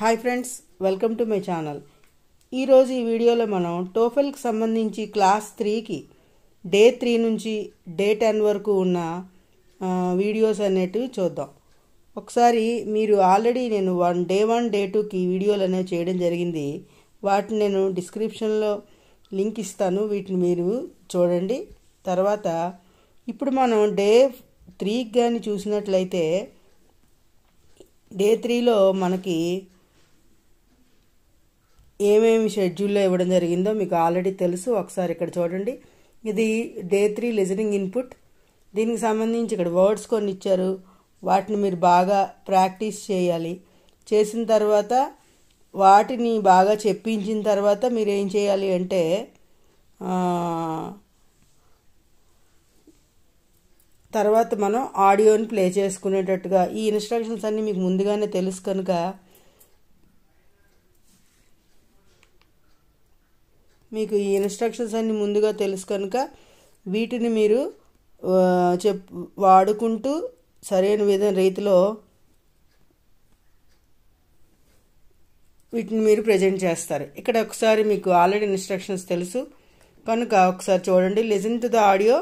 Hi friends welcome to my channel ఈరోజు ఈ వీడియోలో మనం టోఫెల్కి సంబంధించి క్లాస్ త్రీకి డే త్రీ నుంచి డే టెన్ వరకు ఉన్న వీడియోస్ అనేటివి చూద్దాం ఒకసారి మీరు ఆల్రెడీ నేను వన్ డే వన్ డే టూకి వీడియోలు అనేవి చేయడం జరిగింది వాటిని నేను డిస్క్రిప్షన్లో లింక్ ఇస్తాను వీటిని మీరు చూడండి తర్వాత ఇప్పుడు మనం డే త్రీకి కానీ చూసినట్లయితే డే త్రీలో మనకి ఏమేమి షెడ్యూల్లో ఇవ్వడం జరిగిందో మీకు ఆల్రెడీ తెలుసు ఒకసారి ఇక్కడ చూడండి ఇది డే త్రీ లిజనింగ్ ఇన్పుట్ దీనికి సంబంధించి ఇక్కడ వర్డ్స్ కొన్ని ఇచ్చారు వాటిని మీరు బాగా ప్రాక్టీస్ చేయాలి చేసిన తర్వాత వాటిని బాగా చెప్పించిన తర్వాత మీరు ఏం చేయాలి అంటే తర్వాత మనం ఆడియోని ప్లే చేసుకునేటట్టుగా ఈ ఇన్స్ట్రక్షన్స్ అన్నీ మీకు ముందుగానే తెలుసు కనుక మీకు ఈ ఇన్స్ట్రక్షన్స్ అన్ని ముందుగా తెలుసు కనుక వీటిని మీరు చెప్ వాడుకుంటూ సరైన విధం రీతిలో వీటిని మీరు ప్రజెంట్ చేస్తారు ఇక్కడ ఒకసారి మీకు ఆల్రెడీ ఇన్స్ట్రక్షన్స్ తెలుసు కనుక ఒకసారి చూడండి listen to the audio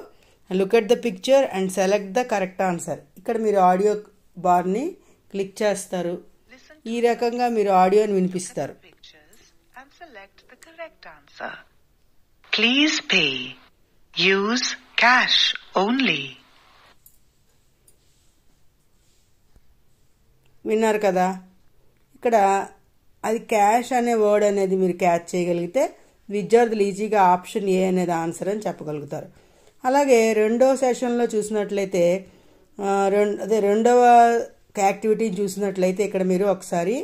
look at the picture and select the correct answer ఇక్కడ మీరు ఆడియో బార్ని క్లిక్ చేస్తారు ఈ రకంగా మీరు ఆడియోని వినిపిస్తారు select the correct answer. Please pay. Use cash only. విన్నారు కదా ఇక్కడ అది క్యాష్ అనే వర్డ్ అనేది మీరు క్యాచ్ చేయగలిగితే విద్యార్థులు ఈజీగా ఆప్షన్ ఏ అనేది ఆన్సర్ అని చెప్పగలుగుతారు అలాగే రెండో సెషన్లో చూసినట్లయితే రెండు అదే రెండవ యాక్టివిటీని చూసినట్లయితే ఇక్కడ మీరు ఒకసారి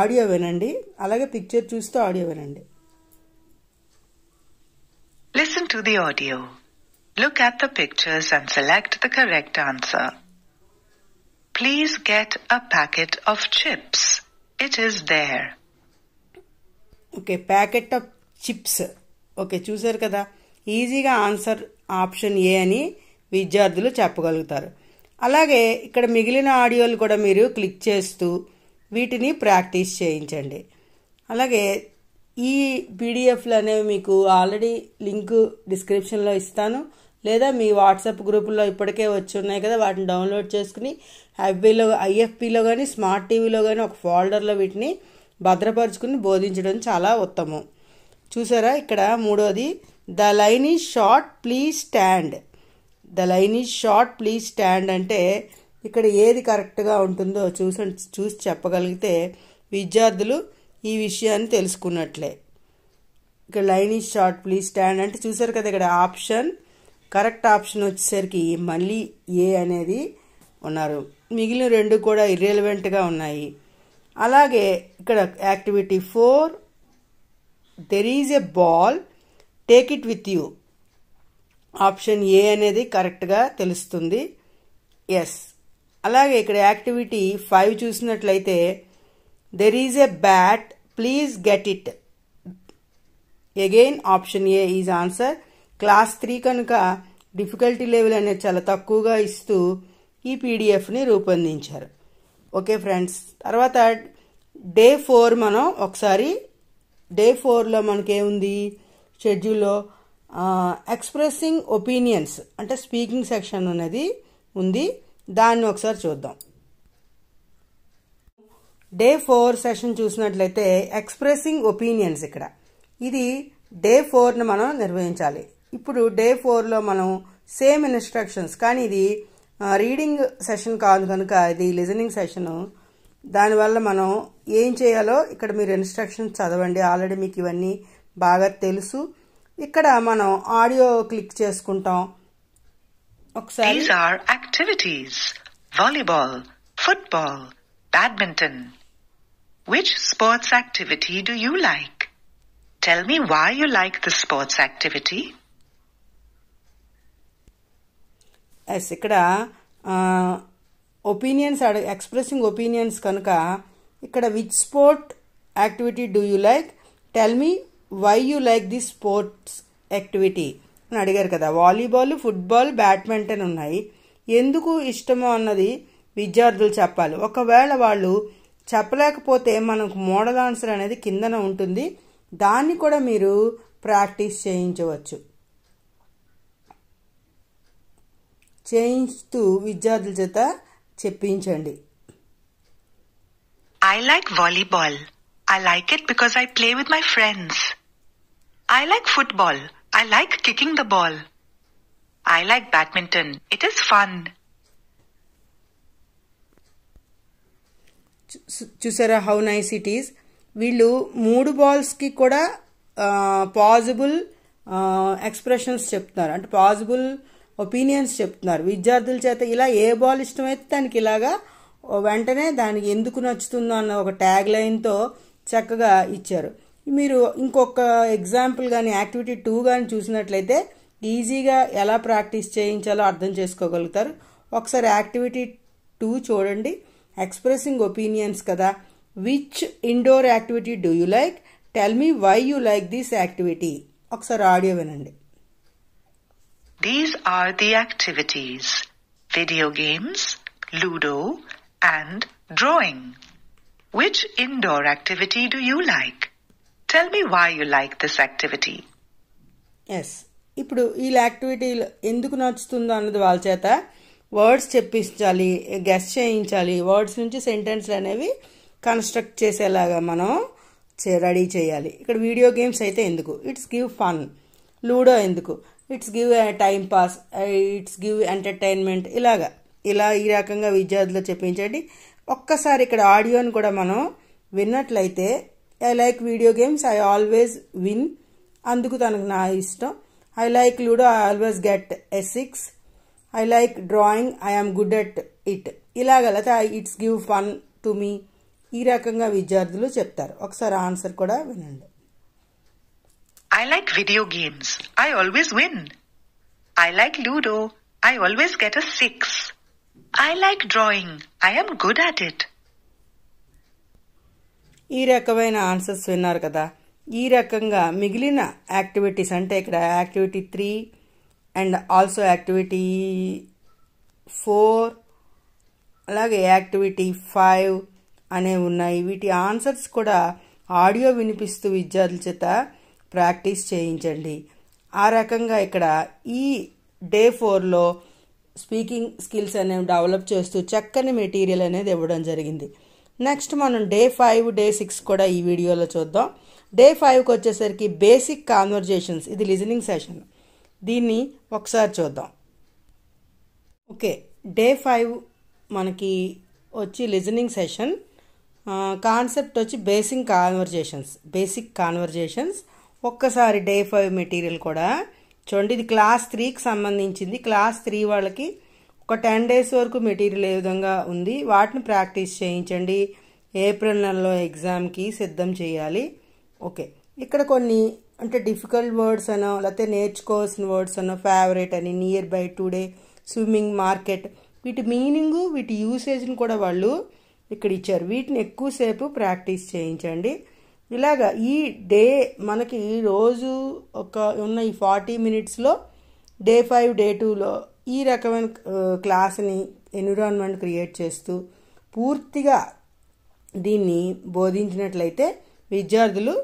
ఆడియో వినండి అలాగే పిక్చర్ చూస్తూ ఆడియో వినండి listen to the audio look at the pictures and select the correct answer please get a packet of chips it is there okay packet of chips okay చూసారు కదా ఈజీగా ఆన్సర్ ఆప్షన్ ఏ అని విద్యార్థులు చెప్పగలుగుతారు అలాగే ఇక్కడ మిగిలిన ఆడియోలు కూడా మీరు క్లిక్ చేస్తూ వీటిని ప్రాక్టీస్ చేయించండి అలాగే ఈ పీడిఎఫ్లు అనేవి మీకు ఆల్రెడీ లింక్ డిస్క్రిప్షన్లో ఇస్తాను లేదా మీ వాట్సాప్ గ్రూపుల్లో ఇప్పటికే వచ్చి ఉన్నాయి కదా వాటిని డౌన్లోడ్ చేసుకుని ఐఎఫ్బీలో ఐఎఫ్పిలో కానీ స్మార్ట్ టీవీలో కానీ ఒక ఫోల్డర్లో వీటిని భద్రపరుచుకుని బోధించడం చాలా ఉత్తమం చూసారా ఇక్కడ మూడోది the line is short please stand the line is short please stand అంటే ఇక్కడ ఏది కరెక్ట్గా ఉంటుందో చూసి చూసి చెప్పగలిగితే విద్యార్థులు ఈ విషయాన్ని తెలుసుకున్నట్లే ఇక్కడ లైన్ ఈ షార్ట్ ప్లీజ్ స్టాండ్ అంటే చూసారు కదా ఇక్కడ ఆప్షన్ కరెక్ట్ ఆప్షన్ వచ్చేసరికి మళ్ళీ ఏ అనేది ఉన్నారు మిగిలిన రెండు కూడా ఇర్రెలవెంట్గా ఉన్నాయి అలాగే ఇక్కడ activity four there is a ball take it with you option A అనేది కరెక్ట్గా తెలుస్తుంది ఎస్ అలాగే ఇక్కడ యాక్టివిటీ ఫైవ్ చూసినట్లయితే there is a bat please get it again option A is answer class three కనుక డిఫికల్టీ లెవెల్ అనేది చాలా తక్కువగా ఇస్తూ ఈ పీడిఎఫ్ని రూపొందించారు ఓకే ఫ్రెండ్స్ తర్వాత డే ఫోర్ మనం ఒకసారి డే ఫోర్లో మనకేముంది షెడ్యూల్లో ఎక్స్ప్రెసింగ్ ఒపీనియన్స్ అంటే స్పీకింగ్ సెక్షన్ అనేది ఉంది దాన్ని ఒకసారి చూద్దాం డే ఫోర్ సెషన్ చూసినట్లయితే ఎక్స్ప్రెసింగ్ ఒపీనియన్స్ ఇక్కడ ఇది డే ఫోర్ను మనం నిర్వహించాలి ఇప్పుడు డే ఫోర్లో మనం సేమ్ ఇన్స్ట్రక్షన్స్ కానీ ఇది రీడింగ్ సెషన్ కాదు కనుక ఇది లిజనింగ్ సెషను దానివల్ల మనం ఏం చేయాలో ఇక్కడ మీరు ఇన్స్ట్రక్షన్స్ చదవండి ఆల్రెడీ మీకు ఇవన్నీ బాగా తెలుసు ఇక్కడ మనం ఆడియో క్లిక్ చేసుకుంటాం ఒకసారి activities volleyball, football, badminton. Which sports activity do you like? Tell me why you like the sports activity. Yes ఇక్కడ ఒపీనియన్స్ ఎక్స్ప్రెసింగ్ ఒపీనియన్స్ కనుక ఇక్కడ which sport activity do you like tell me why you like the sports activity అని అడిగారు కదా volleyball football badminton ఉన్నాయి ఎందుకు ఇష్టమో అన్నది విద్యార్థులు చెప్పాలి ఒకవేళ వాళ్ళు చెప్పలేకపోతే మనకు మోడల్ ఆన్సర్ అనేది కిందన ఉంటుంది దాన్ని కూడా మీరు ప్రాక్టీస్ చేయించవచ్చు చేయిస్తూ విద్యార్థుల చేత చెప్పించండి I like volleyball I like it because I play with my friends I like football I like kicking the ball I like badminton. It is fun. చూసారా హౌ నైస్ ఇట్ ఈస్ వీళ్ళు మూడు బాల్స్కి కూడా possible expressions చెప్తున్నారు అంటే possible opinions చెప్తున్నారు విద్యార్థుల చేత ఇలా ఏ బాల్ ఇష్టమైతే దానికి ఇలాగా వెంటనే దానికి ఎందుకు నచ్చుతుందో అన్న ఒక ట్యాగ్ లైన్తో చక్కగా ఇచ్చారు మీరు ఇంకొక ఎగ్జాంపుల్ కానీ యాక్టివిటీ టూ కానీ చూసినట్లయితే ఈజీగా ఎలా ప్రాక్టీస్ చేయించాలో అర్థం చేసుకోగలుగుతారు ఒకసారి యాక్టివిటీ టూ చూడండి ఎక్స్ప్రెసింగ్ ఒపీనియన్స్ కదా which indoor activity do you like tell me why you like this activity ఒకసారి ఆడియో వినండి these are the activities video games ludo and drawing which indoor activity do you like tell me why you like this activity yes ఇప్పుడు వీళ్ళ activity ఎందుకు నచ్చుతుందో అన్నది వాళ్ళ చేత words చెప్పించాలి గెస్ చేయించాలి వర్డ్స్ నుంచి సెంటెన్స్లు అనేవి కన్స్ట్రక్ట్ చేసేలాగా మనం రెడీ చేయాలి ఇక్కడ వీడియో గేమ్స్ అయితే ఎందుకు ఇట్స్ గివ్ ఫన్ లూడో ఎందుకు it's give time pass it's give entertainment ఇలాగా ఇలా ఈ రకంగా విద్యార్థులు చెప్పించండి ఒక్కసారి ఇక్కడ ఆడియోని కూడా మనం విన్నట్లయితే I like video games I always win అందుకు తనకు నా ఇష్టం I like ludo I always get a six I like drawing I am good at it ఇలాగలత it's give fun to me ఈ రకంగా విద్యార్థులు చెప్తారు ఒకసారి ఆన్సర్ కూడా వినండి I like video games I always win I like ludo I always get a six I like drawing I am good at it ఈ రకమైన ఆన్సర్స్ విన్నారు కదా ఈ రకంగా మిగిలిన యాక్టివిటీస్ అంటే ఇక్కడ activity three and also activity four అలాగే యాక్టివిటీ ఫైవ్ అనేవి ఉన్నాయి వీటి ఆన్సర్స్ కూడా ఆడియో వినిపిస్తూ విద్యార్థుల చేత ప్రాక్టీస్ చేయించండి ఆ రకంగా ఇక్కడ ఈ డే ఫోర్లో స్పీకింగ్ స్కిల్స్ అనేవి డెవలప్ చేస్తూ చక్కని మెటీరియల్ అనేది ఇవ్వడం జరిగింది నెక్స్ట్ మనం డే ఫైవ్ డే సిక్స్ కూడా ఈ వీడియోలో చూద్దాం డే ఫైవ్కి వచ్చేసరికి బేసిక్ కాన్వర్జేషన్స్ ఇది లిజనింగ్ సెషన్ దీన్ని ఒకసారి చూద్దాం ఓకే డే ఫైవ్ మనకి వచ్చి లిజనింగ్ సెషన్ కాన్సెప్ట్ వచ్చి బేసిక్ కాన్వర్జేషన్స్ బేసిక్ కాన్వర్జేషన్స్ ఒక్కసారి డే ఫైవ్ మెటీరియల్ కూడా చూడండి ఇది క్లాస్ త్రీకి సంబంధించింది క్లాస్ త్రీ వాళ్ళకి ఒక టెన్ డేస్ వరకు మెటీరియల్ ఏ విధంగా ఉంది వాటిని ప్రాక్టీస్ చేయించండి ఏప్రిల్ నెలలో ఎగ్జామ్కి సిద్ధం చేయాలి ఓకే ఇక్కడ కొన్ని అంటే డిఫికల్ట్ వర్డ్స్ అనో లేకపోతే నేర్చుకోవాల్సిన వర్డ్స్ అనో ఫేవరెట్ అని near by today swimming market వీటి మీనింగు వీటి యూసేజ్ని కూడా వాళ్ళు ఇక్కడ ఇచ్చారు వీటిని ఎక్కువసేపు ప్రాక్టీస్ చేయించండి ఇలాగా ఈ డే మనకి రోజు ఒక ఉన్న ఈ ఫార్టీ మినిట్స్లో డే ఫైవ్ డే టూలో ఈ రకమైన క్లాస్ని ఎన్విరాన్మెంట్ క్రియేట్ చేస్తూ పూర్తిగా దీన్ని బోధించినట్లయితే విద్యార్థులు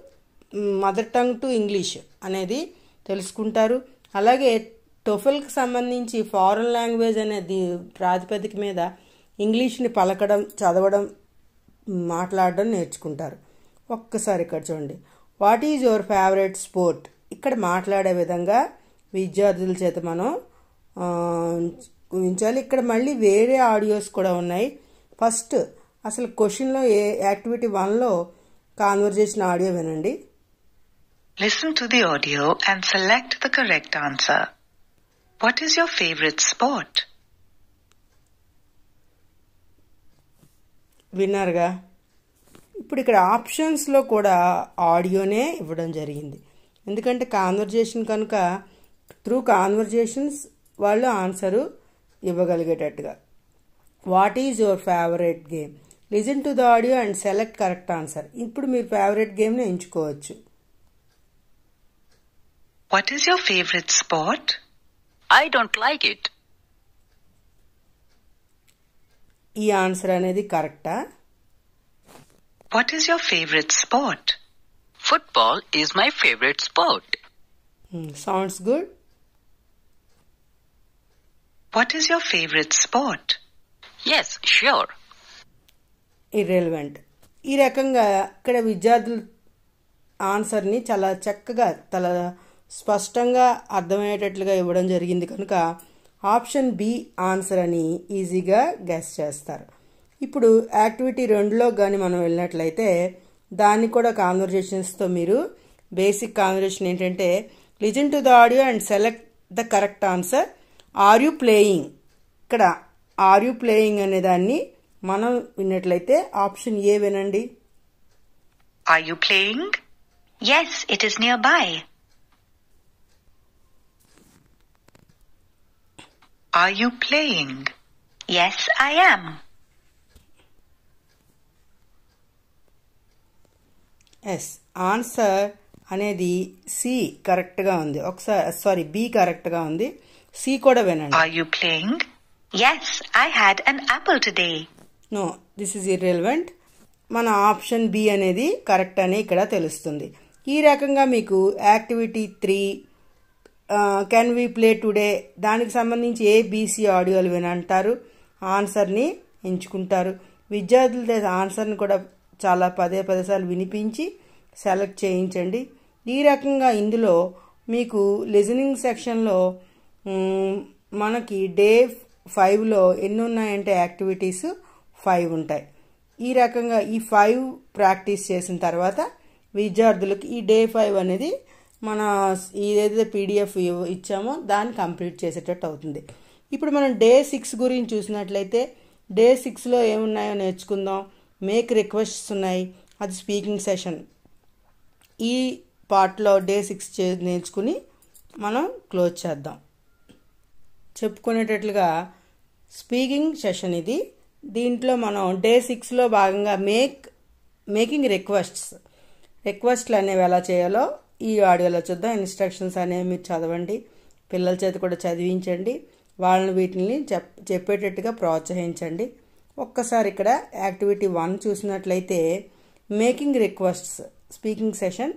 మదర్ టంగ్ టు ఇంగ్లీష్ అనేది తెలుసుకుంటారు అలాగే టొఫెల్కి సంబంధించి ఫారెన్ లాంగ్వేజ్ అనేది ప్రాతిపదిక మీద ఇంగ్లీష్ని పలకడం చదవడం మాట్లాడడం నేర్చుకుంటారు ఒక్కసారి ఇక్కడ చూడండి what is your favourite sport ఇక్కడ మాట్లాడే విధంగా విద్యార్థుల చేత మనం ఉంచాలి ఇక్కడ మళ్ళీ వేరే ఆడియోస్ కూడా ఉన్నాయి ఫస్ట్ అసలు క్వశ్చన్లో ఏ యాక్టివిటీ వన్లో కాన్వర్జేషన్ ఆడియో వినండి listen to the audio and select the correct answer what is your favourite spot విన్నారుగా ఇప్పుడు ఇక్కడ ఆప్షన్స్లో కూడా ఆడియోనే ఇవ్వడం జరిగింది ఎందుకంటే కాన్వర్జేషన్ కనుక త్రూ కాన్వర్జేషన్స్ వాళ్ళు ఆన్సరు ఇవ్వగలిగేటట్టుగా what is your favourite game listen to the audio and select correct answer ఇప్పుడు మీరు ఫేవరెట్ గేమ్ని ఎంచుకోవచ్చు what is your favourite spot I don't like it ఈ ఆన్సర్ అనేది కరెక్టా what is your favourite spot football is my favourite spot sounds good What is your favorite sport? Yes, sure. Irrelevant ఈ రకంగా ఇక్కడ విద్యార్థులు ఆన్సర్ని చాలా చక్కగా తల స్పష్టంగా అర్థమయ్యేటట్లుగా ఇవ్వడం జరిగింది కనుక ఆప్షన్ బి ఆన్సర్ అని ఈజీగా గెస్ చేస్తారు ఇప్పుడు యాక్టివిటీ రెండులో కానీ మనం వెళ్ళినట్లయితే దాన్ని కూడా కాన్వర్జేషన్స్తో మీరు బేసిక్ కాన్వర్జేషన్ ఏంటంటే listen to the audio and select the correct answer are you playing ఇక్కడ ఆర్ యు ప్లేయింగ్ అనే దాన్ని మనం విన్నట్లయితే ఆప్షన్ ఏ వినండి are you playing yes it is near by are you playing yes I am yes answer అనేది C కరెక్ట్గా ఉంది ఒకసారి సారీ బి కరెక్ట్గా ఉంది సి కూడా వినండి are you playing yes I had an apple today no this is irrelevant మన option B అనేది కరెక్ట్ అని ఇక్కడ తెలుస్తుంది ఈ రకంగా మీకు activity three can we play today దానికి సంబంధించి ఏ బీసీ ఆడియోలు వినంటారు ఆన్సర్ని ఎంచుకుంటారు విద్యార్థుల ఆన్సర్ని కూడా చాలా పదే పదేసార్లు వినిపించి సెలెక్ట్ చేయించండి ఈ రకంగా ఇందులో మీకు లిజనింగ్ సెక్షన్లో మనకి డే ఫైవ్లో ఎన్ని ఉన్నాయంటే యాక్టివిటీస్ ఫైవ్ ఉంటాయి ఈ రకంగా ఈ ఫైవ్ ప్రాక్టీస్ చేసిన తర్వాత విద్యార్థులకు ఈ డే ఫైవ్ అనేది మన ఏదైతే పీడిఎఫ్ ఇచ్చామో దాన్ని కంప్లీట్ చేసేటట్టు అవుతుంది ఇప్పుడు మనం డే సిక్స్ గురించి చూసినట్లయితే డే సిక్స్లో ఏమున్నాయో నేర్చుకుందాం మేక్ రిక్వెస్ట్స్ ఉన్నాయి అది స్పీకింగ్ సెషన్ ఈ పార్ట్లో డే సిక్స్ చే నేర్చుకుని మనం క్లోజ్ చేద్దాం చెప్పుకునేటట్లుగా స్పీకింగ్ సెషన్ ఇది దీంట్లో మనం డే సిక్స్లో భాగంగా మేక్ మేకింగ్ రిక్వెస్ట్స్ రిక్వెస్ట్లు అనేవి ఎలా చేయాలో ఈ ఆడియోలో చూద్దాం ఇన్స్ట్రక్షన్స్ అనేవి మీరు చదవండి పిల్లల చేతి కూడా చదివించండి వాళ్ళని వీటిని చెప్ చెప్పేటట్టుగా ప్రోత్సహించండి ఒక్కసారి ఇక్కడ యాక్టివిటీ వన్ చూసినట్లయితే మేకింగ్ రిక్వెస్ట్స్ స్పీకింగ్ సెషన్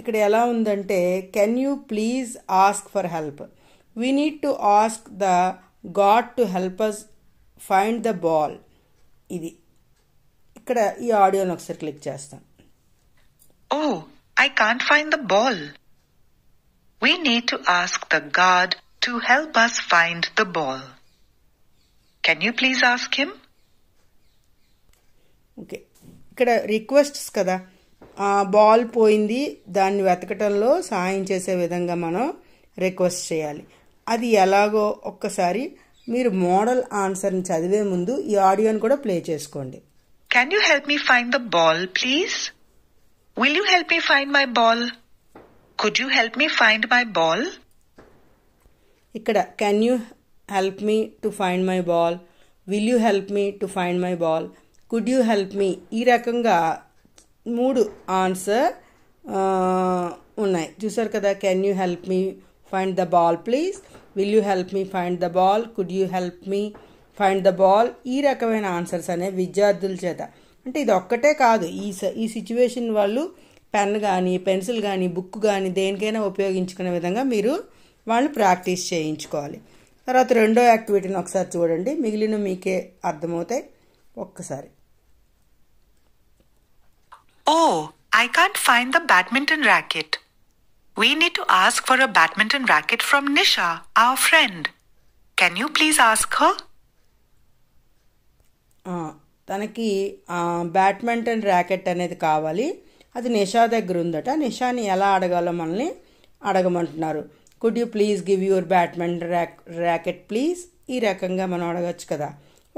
ఇక్కడ ఎలా ఉందంటే can you please ask for help we need to ask the god to help us find the ball ఇది ఇక్కడ ఈ ఆడియోని ఒకసారి క్లిక్ చేస్తాం oh I can't find the ball we need to ask the god to help us find the ball can you please ask him okay ఇక్కడ requests కదా ball పోయింది దాన్ని వెతకటంలో సాయం చేసే విధంగా మనం రిక్వెస్ట్ చేయాలి అది ఎలాగో ఒక్కసారి మీరు మోడల్ ఆన్సర్ని చదివే ముందు ఈ ఆడియోని కూడా ప్లే చేసుకోండి can you help me find the ball please will you help me find my ball could you help me find my ball ఇక్కడ can you help me to find my ball will you help me to find my ball could you help me ఈ రకంగా మూడు answer ఉన్నాయి చూసారు కదా can you help me find the ball please will you help me find the ball could you help me find the ball ఈ రకమైన answers అనేవి విద్యార్థుల చేత అంటే ఇది ఒక్కటే కాదు ఈ ఈ సిచ్యువేషన్ వాళ్ళు పెన్ కానీ పెన్సిల్ కానీ బుక్ కానీ దేనికైనా ఉపయోగించుకునే విధంగా మీరు వాళ్ళు ప్రాక్టీస్ చేయించుకోవాలి తర్వాత రెండో యాక్టివిటీని ఒకసారి చూడండి మిగిలిన మీకే అర్థమవుతాయి ఒక్కసారి oh I can't find the badminton racket We need to ask for a badminton racket from Nisha, our friend. Can you please ask her? తనకి బ్యాడ్మింటన్ ర్యాకెట్ అనేది కావాలి అది నిషా దగ్గర ఉందట నిషాని ఎలా అడగాలో మనల్ని అడగమంటున్నారు could you please give your badminton rack racket please ఈ రకంగా మనం అడగచ్చు కదా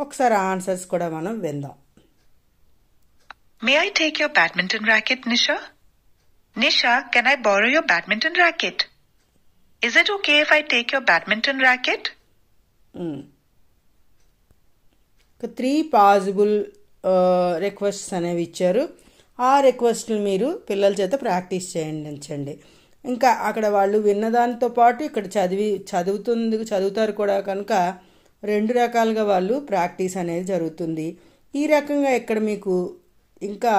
ఒకసారి ఆన్సర్స్ కూడా మనం విందాం may I take your badminton racket Nisha Nisha, can I borrow your badminton racket? Is it okay if I take your badminton racket? Three possible requests అనేవి ఇచ్చారు ఆ రిక్వెస్ట్లు మీరు పిల్లల చేత ప్రాక్టీస్ చేయించండి ఇంకా అక్కడ వాళ్ళు విన్నదానితో పాటు ఇక్కడ చదివి చదువుతుంది చదువుతారు కూడా కనుక రెండు రకాలుగా వాళ్ళు ప్రాక్టీస్ అనేది జరుగుతుంది ఈ రకంగా ఇక్కడ మీకు ఇంకా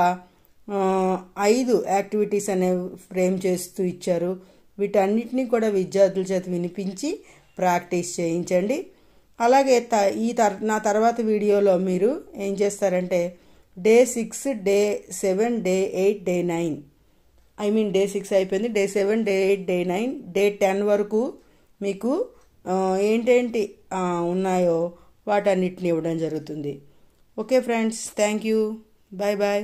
ఐదు యాక్టివిటీస్ అనేవి ఫ్రేమ్ చేస్తూ ఇచ్చారు వీటన్నిటిని కూడా విద్యార్థుల చేత వినిపించి ప్రాక్టీస్ చేయించండి అలాగే త ఈ తర్ నా తర్వాత వీడియోలో మీరు ఏం చేస్తారంటే day six day seven day eight day nine I mean day six అయిపోయింది day seven day eight day nine day ten వరకు మీకు ఏంటేంటి ఉన్నాయో వాటన్నిటిని ఇవ్వడం జరుగుతుంది okay friends thank you bye bye